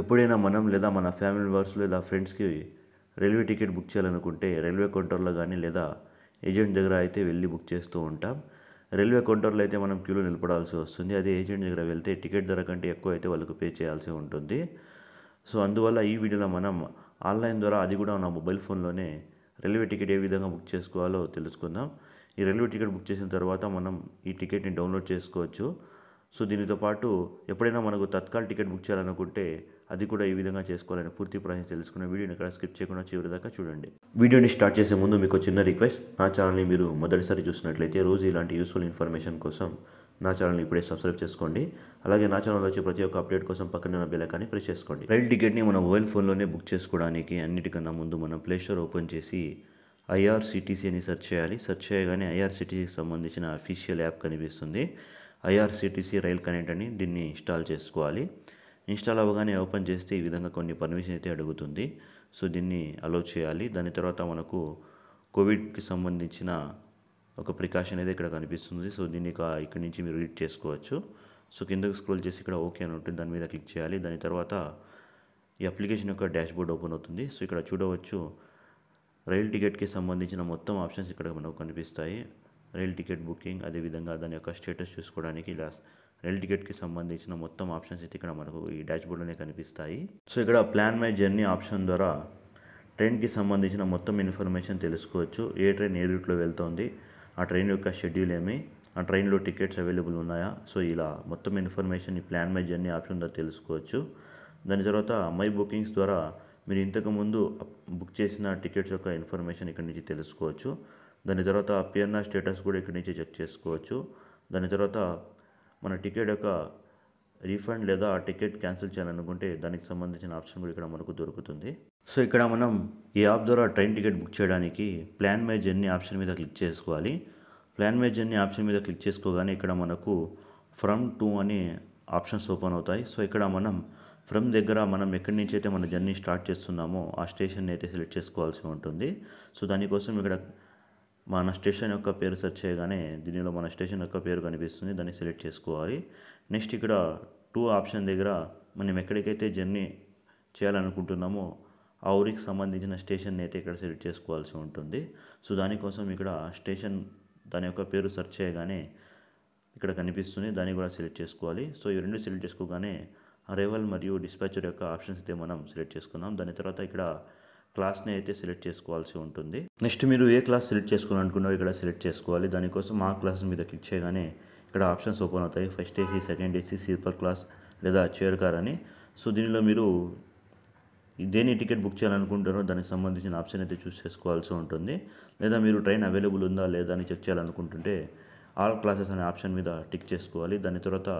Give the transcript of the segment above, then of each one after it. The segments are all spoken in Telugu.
ఎప్పుడైనా మనం లేదా మన ఫ్యామిలీ మెంబర్స్ లేదా ఫ్రెండ్స్కి రైల్వే టికెట్ బుక్ చేయాలనుకుంటే రైల్వే కౌంటర్లో కానీ లేదా ఏజెంట్ దగ్గర అయితే వెళ్ళి బుక్ చేస్తూ ఉంటాం రైల్వే కౌంటర్లో అయితే మనం క్యూలో నిలబడాల్సి వస్తుంది అదే ఏజెంట్ దగ్గర వెళ్తే టికెట్ ధర కంటే ఎక్కువ అయితే వాళ్ళకు పే చేయాల్సి ఉంటుంది సో అందువల్ల ఈ వీడియోలో మనం ఆన్లైన్ ద్వారా అది కూడా నా మొబైల్ ఫోన్లోనే రైల్వే టికెట్ ఏ విధంగా బుక్ చేసుకోవాలో తెలుసుకుందాం ఈ రైల్వే టికెట్ బుక్ చేసిన తర్వాత మనం ఈ టికెట్ని డౌన్లోడ్ చేసుకోవచ్చు సో దీనితో పాటు ఎప్పుడైనా మనకు తత్కాల్ టికెట్ బుక్ చేయాలనుకుంటే అది కూడా ఈ విధంగా చేసుకోవాలని పూర్తి ప్రాసెస్ తెలుసుకున్న వీడియోని ఇక్కడ స్కిప్ చేయకుండా చివరి దాకా చూడండి వీడియోని స్టార్ట్ చేసే ముందు మీకు చిన్న రిక్వెస్ట్ నా ఛానల్ని మీరు మొదటిసారి చూసినట్లయితే రోజు ఇలాంటి యూస్ఫుల్ ఇన్ఫర్మేషన్ కోసం నా ఛానల్ని ఇప్పుడే సబ్స్క్రైబ్ చేసుకోండి అలాగే నా ఛానల్ వచ్చే ప్రతి ఒక్క అప్డేట్ కోసం పక్కన ఉన్న బెలకాన్ని ప్రెస్ చేసుకోండి రైల్ టికెట్ని మన మొబైల్ ఫోన్లోనే బుక్ చేసుకోవడానికి అన్నిటికన్నా ముందు మనం ప్లేస్టోర్ ఓపెన్ చేసి ఐఆర్సిటీసీ అని సెర్చ్ చేయాలి సెర్చ్ చేయగానే ఐఆర్సిటీసీకి సంబంధించిన అఫీషియల్ యాప్ కనిపిస్తుంది ఐఆర్సీటీసీ రైల్ కనెక్ట్ అని దీన్ని ఇన్స్టాల్ చేసుకోవాలి ఇన్స్టాల్ అవ్వగానే ఓపెన్ చేస్తే ఈ విధంగా కొన్ని పర్మిషన్ అయితే అడుగుతుంది సో దీన్ని అలో చేయాలి దాని తర్వాత మనకు కోవిడ్కి సంబంధించిన ఒక ప్రికాషన్ అయితే ఇక్కడ కనిపిస్తుంది సో దీన్ని ఇక్కడ నుంచి మీరు రీడ్ చేసుకోవచ్చు సో కిందకు స్క్రోల్ చేసి ఇక్కడ ఓకే అని ఉంటుంది దాని మీద క్లిక్ చేయాలి దాని తర్వాత ఈ అప్లికేషన్ యొక్క డాష్బోర్డ్ ఓపెన్ అవుతుంది సో ఇక్కడ చూడవచ్చు రైల్ టికెట్కి సంబంధించిన మొత్తం ఆప్షన్స్ ఇక్కడ మనకు కనిపిస్తాయి రైల్ టికెట్ బుకింగ్ అదేవిధంగా దాని యొక్క స్టేటస్ చూసుకోవడానికి ఇలా రైల్ టికెట్కి సంబంధించిన మొత్తం ఆప్షన్స్ అయితే ఇక్కడ మనకు ఈ డాష్బోర్డ్లోనే కనిపిస్తాయి సో ఇక్కడ ప్లాన్ మై జర్నీ ఆప్షన్ ద్వారా ట్రైన్కి సంబంధించిన మొత్తం ఇన్ఫర్మేషన్ తెలుసుకోవచ్చు ఏ ట్రైన్ ఏ రూట్లో వెళ్తోంది ఆ ట్రైన్ యొక్క షెడ్యూల్ ఏమి ఆ ట్రైన్లో టికెట్స్ అవైలబుల్ ఉన్నాయా సో ఇలా మొత్తం ఇన్ఫర్మేషన్ ఈ ప్లాన్ మై జర్నీ ఆప్షన్ ద్వారా తెలుసుకోవచ్చు దాని తర్వాత మై బుకింగ్స్ ద్వారా మీరు ఇంతకుముందు బుక్ చేసిన టికెట్స్ యొక్క ఇన్ఫర్మేషన్ ఇక్కడ నుంచి తెలుసుకోవచ్చు దాని తర్వాత పిఎన్ఆర్ స్టేటస్ కూడా ఇక్కడి నుంచి చెక్ చేసుకోవచ్చు దాని తర్వాత మన టికెట్ యొక్క రీఫండ్ లేదా టికెట్ క్యాన్సిల్ చేయాలనుకుంటే దానికి సంబంధించిన ఆప్షన్ కూడా ఇక్కడ మనకు దొరుకుతుంది సో ఇక్కడ మనం ఈ యాప్ ద్వారా ట్రైన్ టికెట్ బుక్ చేయడానికి ప్లాన్ మై జర్నీ ఆప్షన్ మీద క్లిక్ చేసుకోవాలి ప్లాన్ మై జర్నీ ఆప్షన్ మీద క్లిక్ చేసుకోగానే ఇక్కడ మనకు ఫ్రమ్ టూ అనే ఆప్షన్స్ ఓపెన్ అవుతాయి సో ఇక్కడ మనం ఫ్రమ్ దగ్గర మనం ఎక్కడి నుంచి అయితే మన జర్నీ స్టార్ట్ చేస్తున్నామో ఆ స్టేషన్ అయితే సెలెక్ట్ చేసుకోవాల్సి ఉంటుంది సో దానికోసం ఇక్కడ మన స్టేషన్ యొక్క పేరు సెర్చ్ చేయగానే దీనిలో మన స్టేషన్ యొక్క పేరు కనిపిస్తుంది దాన్ని సెలెక్ట్ చేసుకోవాలి నెక్స్ట్ ఇక్కడ టూ ఆప్షన్ దగ్గర మనం ఎక్కడికైతే జర్నీ చేయాలనుకుంటున్నామో ఆ ఊరికి సంబంధించిన స్టేషన్ అయితే ఇక్కడ సెలెక్ట్ చేసుకోవాల్సి ఉంటుంది సో దానికోసం ఇక్కడ స్టేషన్ దాని యొక్క పేరు సెర్చ్ చేయగానే ఇక్కడ కనిపిస్తుంది దాన్ని కూడా సెలెక్ట్ చేసుకోవాలి సో ఈ రెండు సెలెక్ట్ చేసుకోగానే అరైవల్ మరియు డిస్పాచర్ యొక్క ఆప్షన్స్ అయితే మనం సెలెక్ట్ చేసుకున్నాం దాని తర్వాత ఇక్కడ క్లాస్ని అయితే సెలెక్ట్ చేసుకోవాల్సి ఉంటుంది నెక్స్ట్ మీరు ఏ క్లాస్ సెలెక్ట్ చేసుకోవాలనుకున్నారో ఇక్కడ సెలెక్ట్ చేసుకోవాలి దానికోసం ఆ క్లాస్ మీద క్లిక్ చేయగానే ఇక్కడ ఆప్షన్స్ ఓపెన్ అవుతాయి first AC second AC sleeper class లేదా చైర్ కార్ అని సో దీనిలో మీరు దేని టికెట్ బుక్ చేయాలనుకుంటారో దానికి సంబంధించిన ఆప్షన్ అయితే చూస్ చేసుకోవాల్సి ఉంటుంది లేదా మీరు ట్రైన్ అవైలబుల్ ఉందా లేదా అని చెక్ చేయాలనుకుంటుంటే ఆల్ క్లాసెస్ అనే ఆప్షన్ మీద టిక్ చేసుకోవాలి దాని తర్వాత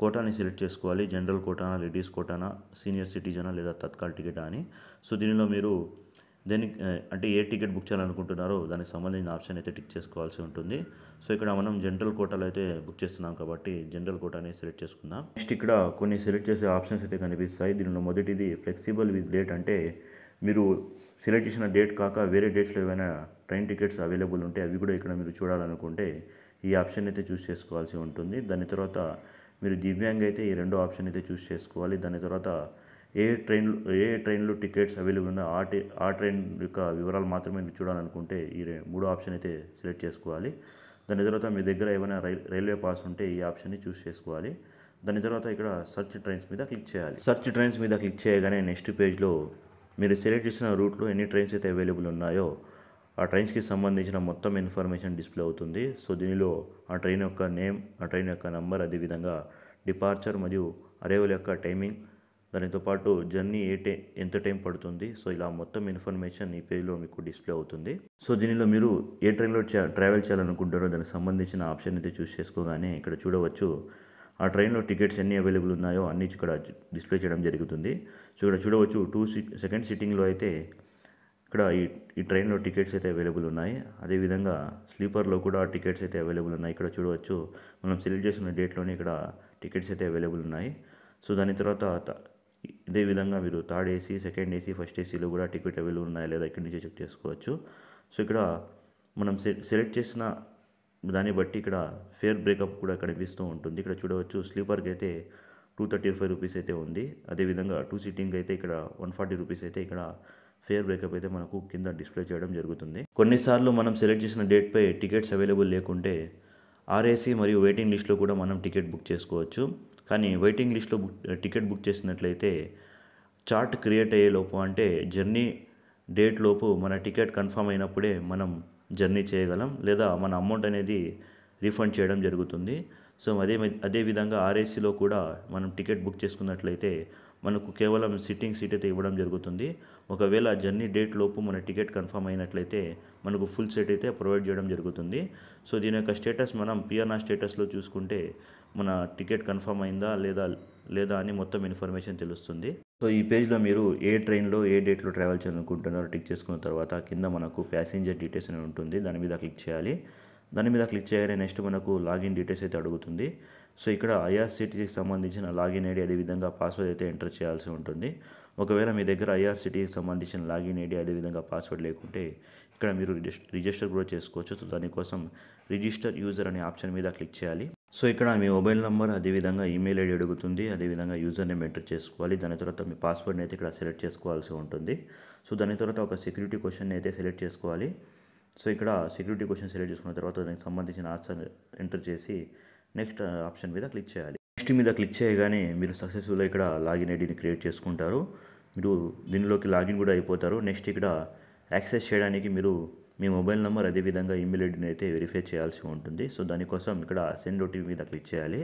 కోటాని సెలెక్ట్ చేసుకోవాలి జనరల్ కోటానా లేడీస్ కోటానా సీనియర్ సిటిజనా లేదా తత్కాల్ టికెటా అని సో దీనిలో మీరు దీనికి అంటే ఏ టికెట్ బుక్ చేయాలనుకుంటున్నారో దానికి సంబంధించిన ఆప్షన్ అయితే టిక్ చేసుకోవాల్సి ఉంటుంది సో ఇక్కడ మనం జనరల్ కోటాలో అయితే బుక్ చేస్తున్నాం కాబట్టి జనరల్ కోటాని సెలెక్ట్ చేసుకుందాం నెక్స్ట్ ఇక్కడ కొన్ని సెలెక్ట్ చేసే ఆప్షన్స్ అయితే కనిపిస్తాయి దీనిలో మొదటిది ఫ్లెక్సిబుల్ విత్ డేట్ అంటే మీరు సెలెక్ట్ చేసిన డేట్ కాక వేరే డేట్స్లో ఏమైనా ట్రైన్ టికెట్స్ అవైలబుల్ ఉంటే అవి కూడా ఇక్కడ మీరు చూడాలనుకుంటే ఈ ఆప్షన్ అయితే చూస్ చేసుకోవాల్సి ఉంటుంది దాని తర్వాత మీరు దివ్యాంగ్ అయితే ఈ రెండు ఆప్షన్ అయితే చూస్ చేసుకోవాలి దాని తర్వాత ఏ ట్రైన్లు ఏ ట్రైన్లో టికెట్స్ అవైలబుల్ ఉన్నా ఆ ఆ ట్రైన్ యొక్క వివరాలు మాత్రమే మీరు చూడాలనుకుంటే ఈ మూడు ఆప్షన్ అయితే సెలెక్ట్ చేసుకోవాలి దాని తర్వాత మీ దగ్గర ఏమైనా రైల్వే పాస్ ఉంటే ఈ ఆప్షన్ని చూస్ చేసుకోవాలి దాని తర్వాత ఇక్కడ సర్చ్ ట్రైన్స్ మీద క్లిక్ చేయాలి సర్చ్ ట్రైన్స్ మీద క్లిక్ చేయగానే నెక్స్ట్ పేజ్లో మీరు సెలెక్ట్ చేసిన రూట్లో ఎన్ని ట్రైన్స్ అయితే అవైలబుల్ ఉన్నాయో ఆ ట్రైన్స్కి సంబంధించిన మొత్తం ఇన్ఫర్మేషన్ డిస్ప్లే అవుతుంది సో దీనిలో ఆ ట్రైన్ యొక్క నేమ్ ఆ ట్రైన్ యొక్క నంబర్ అదేవిధంగా డిపార్చర్ మరియు అరేవల్ యొక్క టైమింగ్ దానితో పాటు జర్నీ ఏ టై ఎంత టైం పడుతుంది సో ఇలా మొత్తం ఇన్ఫర్మేషన్ ఈ పేజ్లో మీకు డిస్ప్లే అవుతుంది సో దీనిలో మీరు ఏ ట్రైన్లో ట్రావెల్ చేయాలనుకుంటారో దానికి సంబంధించిన ఆప్షన్ అయితే చూస్ చేసుకోగానే ఇక్కడ చూడవచ్చు ఆ ట్రైన్లో టికెట్స్ ఎన్ని అవైలబుల్ ఉన్నాయో అన్ని ఇక్కడ డిస్ప్లే చేయడం జరుగుతుంది సో ఇక్కడ చూడవచ్చు టూ సెకండ్ సిట్టింగ్లో అయితే ఇక్కడ ఈ ఈ ట్రైన్లో టికెట్స్ అయితే అవైలబుల్ ఉన్నాయి అదేవిధంగా స్లీపర్లో కూడా టికెట్స్ అయితే అవైలబుల్ ఉన్నాయి ఇక్కడ చూడవచ్చు మనం సెలెక్ట్ చేసిన డేట్లోనే ఇక్కడ టికెట్స్ అయితే అవైలబుల్ ఉన్నాయి సో దాని తర్వాత ఇదే విధంగా మీరు third AC second AC first ఏసీలో కూడా టికెట్ అవైలబుల్ ఉన్నాయా లేదా ఇక్కడ నుంచి చెక్ చేసుకోవచ్చు సో ఇక్కడ మనం సెలెక్ట్ చేసిన దాన్ని బట్టి ఇక్కడ ఫేర్ బ్రేకప్ కూడా కనిపిస్తూ ఉంటుంది ఇక్కడ చూడవచ్చు స్లీపర్కి అయితే టూ థర్టీ ఫైవ్ రూపీస్ అయితే ఉంది అదేవిధంగా టూ సిట్టింగ్ అయితే ఇక్కడ వన్ ఫార్టీ రూపీస్ అయితే ఇక్కడ ఫేర్ బ్రేకప్ అయితే మనకు కింద డిస్ప్లే చేయడం జరుగుతుంది కొన్నిసార్లు మనం సెలెక్ట్ చేసిన డేట్పై టికెట్స్ అవైలబుల్ లేకుంటే ఆర్ఏసీ మరియు వెయిటింగ్ లిస్ట్లో కూడా మనం టికెట్ బుక్ చేసుకోవచ్చు కానీ వెయిటింగ్ లిస్ట్లో బుక్ టికెట్ బుక్ చేసినట్లయితే చార్ట్ క్రియేట్ అయ్యే లోపు అంటే జర్నీ డేట్ లోపు మన టికెట్ కన్ఫర్మ్ అయినప్పుడే మనం జర్నీ చేయగలం లేదా మన అమౌంట్ అనేది రీఫండ్ చేయడం జరుగుతుంది సో అదే అదేవిధంగా ఆర్ఏసీలో కూడా మనం టికెట్ బుక్ చేసుకున్నట్లయితే మనకు కేవలం సిట్టింగ్ సీట్ అయితే ఇవ్వడం జరుగుతుంది ఒకవేళ జర్నీ డేట్ లోపు మన టికెట్ కన్ఫర్మ్ అయినట్లయితే మనకు ఫుల్ సీట్ అయితే ప్రొవైడ్ చేయడం జరుగుతుంది సో దీని యొక్క స్టేటస్ మనం పిఆర్ఆర్ స్టేటస్లో చూసుకుంటే మన టికెట్ కన్ఫర్మ్ అయిందా లేదా లేదా అని మొత్తం ఇన్ఫర్మేషన్ తెలుస్తుంది సో ఈ పేజ్లో మీరు ఏ ట్రైన్లో ఏ డేట్లో ట్రావెల్ చేయాలనుకుంటున్నారో టిక్ చేసుకున్న తర్వాత కింద మనకు ప్యాసింజర్ డీటెయిల్స్ అని ఉంటుంది దాని మీద క్లిక్ చేయాలి దాని మీద క్లిక్ చేయగానే నెక్స్ట్ మనకు లాగిన్ డీటెయిల్స్ అయితే అడుగుతుంది సో ఇక్కడ ఐఆర్సిటీసీకి సంబంధించిన లాగిన్ ఐడి అదేవిధంగా పాస్వర్డ్ అయితే ఎంటర్ చేయాల్సి ఉంటుంది ఒకవేళ మీ దగ్గర ఐఆర్సిటీకి సంబంధించిన లాగిన్ ఐడి అదేవిధంగా పాస్వర్డ్ లేకుంటే ఇక్కడ మీరు రిజిస్టర్ కూడా చేసుకోవచ్చు సో దానికోసం రిజిస్టర్ యూజర్ అనే ఆప్షన్ మీద క్లిక్ చేయాలి సో ఇక్కడ మీ మొబైల్ నెంబర్ అదేవిధంగా ఈమెయిల్ ఐడి అడుగుతుంది అదేవిధంగా యూజర్ నేమ్ ఎంటర్ చేసుకోవాలి దాని తర్వాత మీ పాస్వర్డ్ని అయితే ఇక్కడ సెలెక్ట్ చేసుకోవాల్సి ఉంటుంది సో దాని తర్వాత ఒక సెక్యూరిటీ క్వశ్చన్ అయితే సెలెక్ట్ చేసుకోవాలి సో ఇక్కడ సెక్యూరిటీ క్వశ్చన్ సెలెక్ట్ చేసుకున్న తర్వాత దానికి సంబంధించిన ఆన్సర్ ఎంటర్ చేసి నెక్స్ట్ ఆప్షన్ మీద క్లిక్ చేయాలి నెక్స్ట్ మీద క్లిక్ చేయగానే మీరు సక్సెస్ఫుల్గా ఇక్కడ లాగిన్ ఐడిని క్రియేట్ చేసుకుంటారు మీరు దీనిలోకి లాగిన్ కూడా అయిపోతారు నెక్స్ట్ ఇక్కడ యాక్సెస్ చేయడానికి మీరు మీ మొబైల్ నెంబర్ అదేవిధంగా ఈమెయిల్ ఐడిని అయితే వెరిఫై చేయాల్సి ఉంటుంది సో దానికోసం ఇక్కడ సెండ్ ఓటీపీ మీద క్లిక్ చేయాలి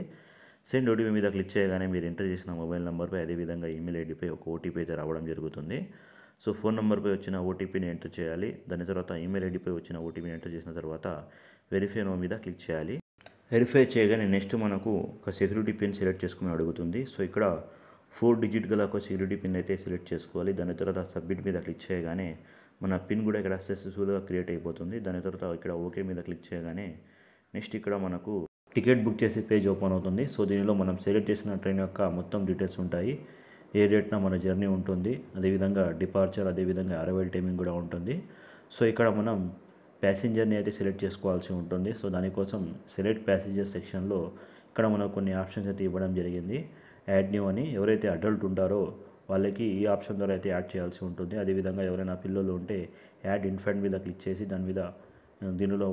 సెండ్ ఓటీపీ మీద క్లిక్ చేయగానే మీరు ఎంటర్ చేసిన మొబైల్ నెంబర్పై అదేవిధంగా ఈమెయిల్ ఐడిపై ఒక ఓటీపీ అయితే రావడం జరుగుతుంది సో ఫోన్ నెంబర్పై వచ్చిన ఓటీపీని ఎంటర్ చేయాలి దాని తర్వాత ఈమెయిల్ ఐడిపై వచ్చిన ఓటీపీని ఎంటర్ చేసిన తర్వాత వెరిఫై నో మీద క్లిక్ చేయాలి వెరిఫై చేయగానే నెక్స్ట్ మనకు ఒక సెక్యూరిటీ పిన్ సెలెక్ట్ చేసుకుని అడుగుతుంది సో ఇక్కడ ఫోర్ డిజిట్ గల ఒక సెక్యూరిటీ పిన్ అయితే సెలెక్ట్ చేసుకోవాలి దాని తర్వాత సబ్మిట్ మీద క్లిక్ చేయగానే మన పిన్ కూడా ఇక్కడ సక్సెస్ఫుల్గా క్రియేట్ అయిపోతుంది దాని తర్వాత ఇక్కడ ఓకే మీద క్లిక్ చేయగానే నెక్స్ట్ ఇక్కడ మనకు టికెట్ బుక్ చేసే పేజ్ ఓపెన్ అవుతుంది సో దీనిలో మనం సెలెక్ట్ చేసిన ట్రైన్ యొక్క మొత్తం డీటెయిల్స్ ఉంటాయి ఏ డేట్న మన జర్నీ ఉంటుంది అదేవిధంగా డిపార్చర్ అదేవిధంగా అరవైల్ టైమింగ్ కూడా ఉంటుంది సో ఇక్కడ మనం ప్యాసింజర్ని అయితే సెలెక్ట్ చేసుకోవాల్సి ఉంటుంది సో దానికోసం సెలెక్ట్ ప్యాసింజర్ సెక్షన్లో ఇక్కడ మనకు కొన్ని ఆప్షన్స్ అయితే ఇవ్వడం జరిగింది యాడ్ న్యూ అని ఎవరైతే అడల్ట్ ఉంటారో వాళ్ళకి ఈ ఆప్షన్ ద్వారా అయితే యాడ్ చేయాల్సి ఉంటుంది అదేవిధంగా ఎవరైనా పిల్లలు ఉంటే యాడ్ ఇన్ఫెంట్ మీద క్లిక్ చేసి దాని మీద దీనిలో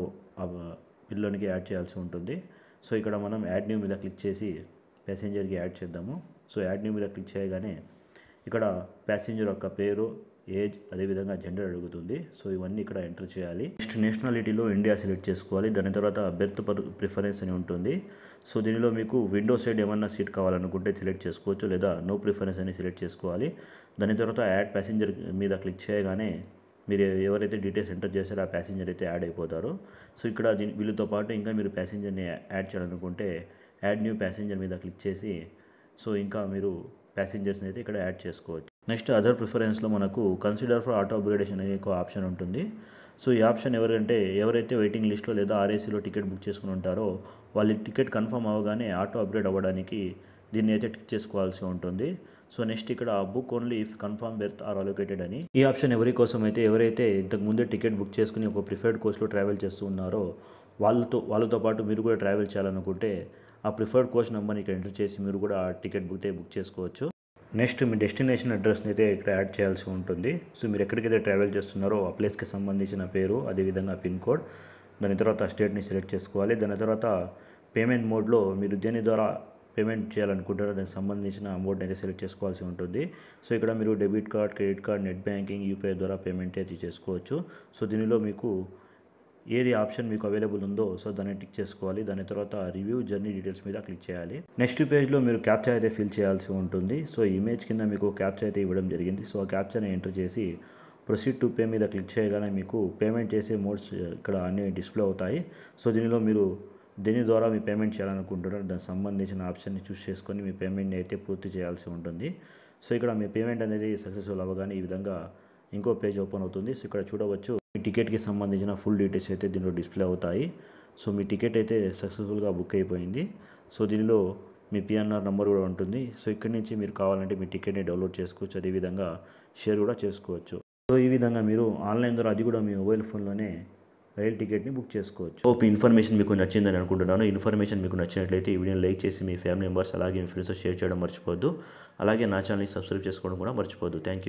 పిల్లలకి యాడ్ చేయాల్సి ఉంటుంది సో ఇక్కడ మనం యాడ్ న్యూ మీద క్లిక్ చేసి ప్యాసింజర్కి యాడ్ చేద్దాము సో యాడ్ న్యూ మీద క్లిక్ చేయగానే ఇక్కడ ప్యాసింజర్ యొక్క పేరు ఏజ్ అదేవిధంగా జెండర్ అడుగుతుంది సో ఇవన్నీ ఇక్కడ ఎంటర్ చేయాలి నెక్స్ట్ నేషనాలిటీలో ఇండియా సెలెక్ట్ చేసుకోవాలి దాని తర్వాత బెర్త్ ప్రిఫరెన్స్ అని ఉంటుంది సో దీనిలో మీకు విండో సైడ్ ఏమన్నా సీట్ కావాలనుకుంటే సెలెక్ట్ చేసుకోవచ్చు లేదా నో ప్రిఫరెన్స్ అని సెలెక్ట్ చేసుకోవాలి దాని తర్వాత యాడ్ ప్యాసింజర్ మీద క్లిక్ చేయగానే మీరు ఎవరైతే డీటెయిల్స్ ఎంటర్ చేశారో ఆ ప్యాసింజర్ అయితే యాడ్ అయిపోతారో సో ఇక్కడ దీని వీళ్ళతో పాటు ఇంకా మీరు ప్యాసింజర్ని యాడ్ చేయాలనుకుంటే యాడ్ న్యూ ప్యాసింజర్ మీద క్లిక్ చేసి సో ఇంకా మీరు ప్యాసింజర్స్ని అయితే ఇక్కడ యాడ్ చేసుకోవచ్చు నెక్స్ట్ అదర్ ప్రిఫరెన్స్లో మనకు కన్సిడర్ ఫర్ ఆటో అప్గ్రేడేషన్ అనే ఒక ఆప్షన్ ఉంటుంది సో ఈ ఆప్షన్ ఎవరంటే ఎవరైతే వెయిటింగ్ లిస్ట్లో లేదా ఆర్ఏసీలో టికెట్ బుక్ చేసుకుని ఉంటారో వాళ్ళు టికెట్ కన్ఫర్మ్ అవగానే ఆటో అప్గ్రేడ్ అవ్వడానికి దీన్ని అయితే టిక్ చేసుకోవాల్సి ఉంటుంది సో నెక్స్ట్ ఇక్కడ book only if confirm berth are allocated అని ఈ ఆప్షన్ ఎవరి కోసం అయితే ఎవరైతే ఇంతకు టికెట్ బుక్ చేసుకుని ఒక ప్రిఫర్డ్ కోచ్లో ట్రావెల్ చేస్తూ ఉన్నారో వాళ్ళతో వాళ్ళతో పాటు మీరు కూడా ట్రావెల్ చేయాలనుకుంటే ఆ ప్రిఫర్డ్ కోచ్ నెంబర్ని ఇక్కడ ఎంటర్ చేసి మీరు కూడా ఆ టికెట్ బుక్ బుక్ చేసుకోవచ్చు నెక్స్ట్ మీ డెస్టినేషన్ అడ్రస్ని అయితే ఇక్కడ యాడ్ చేయాల్సి ఉంటుంది సో మీరు ఎక్కడికైతే ట్రావెల్ చేస్తున్నారో ఆ ప్లేస్కి సంబంధించిన పేరు అదేవిధంగా పిన్ కోడ్ దాని తర్వాత స్టేట్ని సెలెక్ట్ చేసుకోవాలి దాని తర్వాత పేమెంట్ మోడ్లో మీరు దేని ద్వారా పేమెంట్ చేయాలనుకుంటారో దానికి సంబంధించిన అమౌంట్ అయితే సెలెక్ట్ చేసుకోవాల్సి ఉంటుంది సో ఇక్కడ మీరు debit card credit card net banking UPI ద్వారా పేమెంట్ అయితే చేసుకోవచ్చు సో దీనిలో మీకు ఏది ఆప్షన్ మీకు అవైలబుల్ ఉందో సో దాన్ని టిక్ చేసుకోవాలి దాని తర్వాత రివ్యూ జర్నీ డీటెయిల్స్ మీద క్లిక్ చేయాలి నెక్స్ట్ పేజ్లో మీరు క్యాప్చర్ అయితే ఫిల్ చేయాల్సి ఉంటుంది సో ఇమేజ్ కింద మీకు క్యాప్చర్ అయితే ఇవ్వడం జరిగింది సో ఆ క్యాప్చర్ని ఎంటర్ చేసి ప్రొసీడ్ టు పే మీద క్లిక్ చేయగానే మీకు పేమెంట్ చేసే మోడ్స్ ఇక్కడ అన్ని డిస్ప్లే అవుతాయి సో దీనిలో మీరు దీని ద్వారా మీ పేమెంట్ చేయాలనుకుంటున్నారు దానికి సంబంధించిన ఆప్షన్ని చూస్ చేసుకొని మీ పేమెంట్ని అయితే పూర్తి చేయాల్సి ఉంటుంది సో ఇక్కడ మీ పేమెంట్ అనేది సక్సెస్ఫుల్ అవ్వగానే ఈ విధంగా ఇంకో పేజ్ ఓపెన్ అవుతుంది సో ఇక్కడ చూడవచ్చు టికెట్కి సంబంధించిన ఫుల్ డీటెయిల్స్ అయితే దీనిలో డిస్ప్లే అవుతాయి సో మీ టికెట్ అయితే సక్సెస్ఫుల్గా బుక్ అయిపోయింది సో దీనిలో మీ పిఎన్ఆర్ నెంబర్ కూడా ఉంటుంది సో ఇక్కడి నుంచి మీరు కావాలంటే మీ టికెట్ని డౌన్లోడ్ చేసుకోవచ్చు అదేవిధంగా షేర్ కూడా చేసుకోవచ్చు సో ఈ విధంగా మీరు ఆన్లైన్ ద్వారా అది కూడా మీ మొబైల్ ఫోన్లోనే రైల్ టికెట్ని బుక్ చేసుకోవచ్చు హోప్ ఇన్ఫర్మేషన్ మీకు నచ్చిందని అనుకుంటున్నాను ఇన్ఫర్మేషన్ మీకు నచ్చినట్లయితే ఈ వీడియోని లైక్ చేసి మీ ఫ్యామిలీ మెంబర్స్ అలాగే మీ ఫ్రెండ్స్ షేర్ చేయడం మర్చిపోద్దు అలాగే నా ఛానల్ని సబ్స్క్రైబ్ చేసుకోవడం కూడా మర్చిపోద్దు థ్యాంక్ యూ